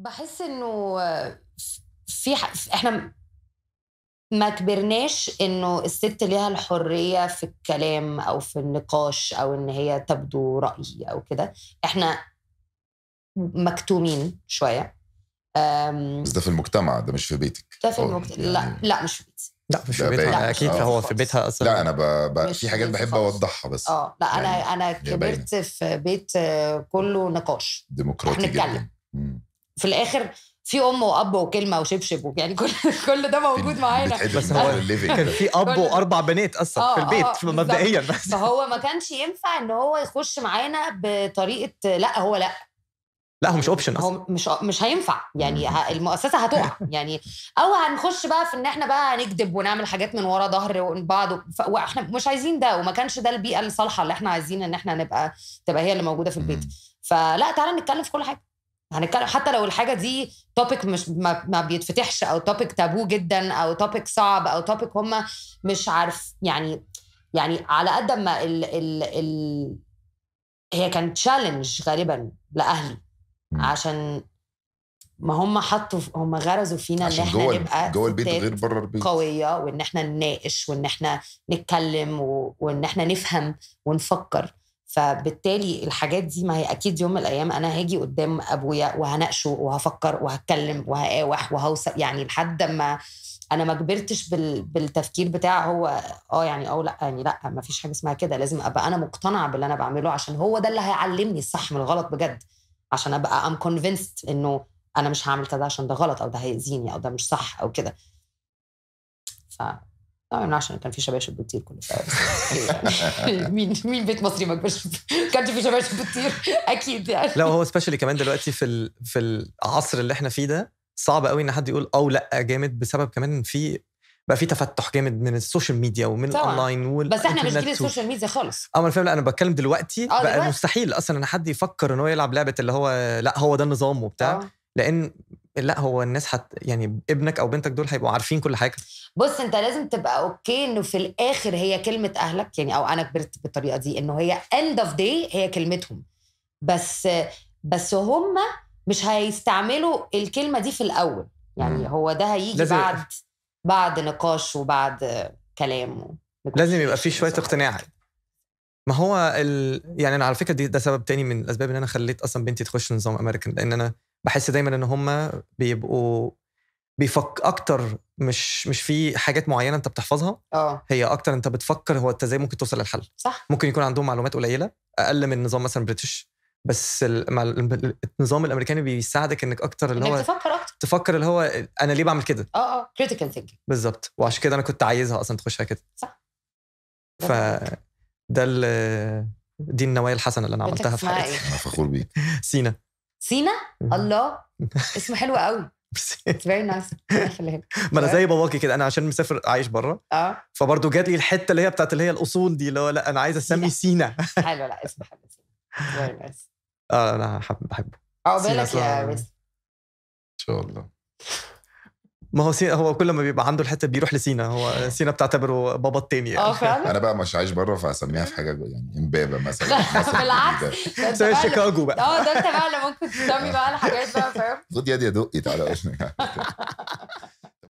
بحس انه في ح... احنا ما كبرناش انه الست ليها الحريه في الكلام او في النقاش او ان هي تبدو راي او كده احنا مكتومين شويه بس ده في المجتمع ده مش في بيتك ده في المجتمع يعني... لا لا مش في بيتي لا مش في بيتها اكيد آه. هو في بيتها اصلا لا انا ب... ب... في حاجات بحب اوضحها بس اه لا يعني انا انا كبرت في بيت كله نقاش ديمقراطي جدا في الاخر في ام واب وكلمه وشبشب ويعني كل كل ده موجود معانا بس هو كان في اب واربع بنات اصلا آه في البيت آه مبدئيا بس فهو ما كانش ينفع ان هو يخش معانا بطريقه لا هو لا لا هو مش يعني اوبشن هو مش مش هينفع يعني المؤسسه هتقع يعني او هنخش بقى في ان احنا بقى هنكذب ونعمل حاجات من ورا ظهر بعض واحنا مش عايزين ده وما كانش ده البيئه الصالحه اللي احنا عايزين ان احنا نبقى تبقى هي اللي موجوده في البيت فلا تعالى نتكلم في كل حاجه هنتكلم حتى لو الحاجه دي توبيك مش ما, ما بيتفتحش او توبيك تابو جدا او توبيك صعب او توبيك هم مش عارف يعني يعني على قد ما ال ال ال هي كانت تشالنج غالبا لاهلي عشان ما هم حطوا هم غرزوا فينا ان احنا جوه نبقى جوه البيت غير بره البيت قويه وان احنا نناقش وان احنا نتكلم وان احنا نفهم ونفكر فبالتالي الحاجات دي ما هي اكيد يوم من الايام انا هاجي قدام ابويا وهناقشه وهفكر وهتكلم وهقاوح وهوصل يعني لحد ما انا ما كبرتش بال... بالتفكير بتاع هو اه يعني اه لا يعني لا ما فيش حاجه اسمها كده لازم ابقى انا مقتنعه باللي انا بعمله عشان هو ده اللي هيعلمني الصح من الغلط بجد عشان ابقى ام كونفينست انه انا مش هعمل كده عشان ده غلط او ده هيأذيني او ده مش صح او كده ف طبعا عشان كان في شباشب بتطير كل شويه مين مين بيت مصري ما كانش في شباشب بتطير اكيد يعني لا هو سبيشالي كمان دلوقتي في في العصر اللي احنا فيه ده صعب قوي ان حد يقول او لا جامد بسبب كمان في بقى في تفتح جامد من السوشيال ميديا ومن الاونلاين وال بس احنا مش جيل السوشيال ميديا خالص اه انا فاهم لا انا بتكلم دلوقتي بقى مستحيل اصلا ان حد يفكر ان هو يلعب لعبه اللي هو لا هو ده النظام وبتاع لان لا هو الناس حت يعني ابنك او بنتك دول هيبقوا عارفين كل حاجه بص انت لازم تبقى اوكي انه في الاخر هي كلمه اهلك يعني او انا كبرت بالطريقه دي انه هي اند اوف داي هي كلمتهم بس بس هم مش هيستعملوا الكلمه دي في الاول يعني مم. هو ده هيجي بعد بعد نقاش وبعد كلام لازم يبقى في شويه اقتناع ما هو ال... يعني انا على فكره دي ده سبب تاني من الاسباب ان انا خليت اصلا بنتي تخش نظام امريكان لان انا بحس دايما ان هم بيبقوا بيفك اكتر مش مش في حاجات معينه انت بتحفظها اه هي اكتر انت بتفكر هو انت ازاي ممكن توصل للحل صح ممكن يكون عندهم معلومات قليله اقل من نظام مثلا بريتش بس النظام الامريكاني بيساعدك انك اكتر اللي هو تفكر اكتر تفكر اللي هو انا ليه بعمل كده اه اه كريتيكال ثينكينج بالظبط وعشان كده انا كنت عايزها اصلا تخشها كده صح ف ده دي النوايا الحسنه اللي انا عملتها في حياتي انا فخور بيك سينا سينا الله اسمه حلو قوي اتس فيري نايس ما انا زي باباكي كده انا عشان مسافر عايش بره اه فبرضه جات لي الحته اللي هي بتاعت اللي هي الاصول دي اللي هو لا انا عايز اسمي سينا حلو لا اسمه حلو سينا فيري نايس اه انا بحبه عقبالك آه، يا ريس ان شاء الله ما هو سينا هو كل ما بيبقى عنده الحته بيروح لسينا هو سينا بتعتبره بابا التاني يعني. اه، فعلا انا بقى مش عايش بره فاسميها في حاجه يعني امبابه مثلا بالعكس ده شيكاغو بقى اه ده انت بقى اللي ممكن تسمي بقى الحاجات بقى فاهم خد يدي يا دقي تعالى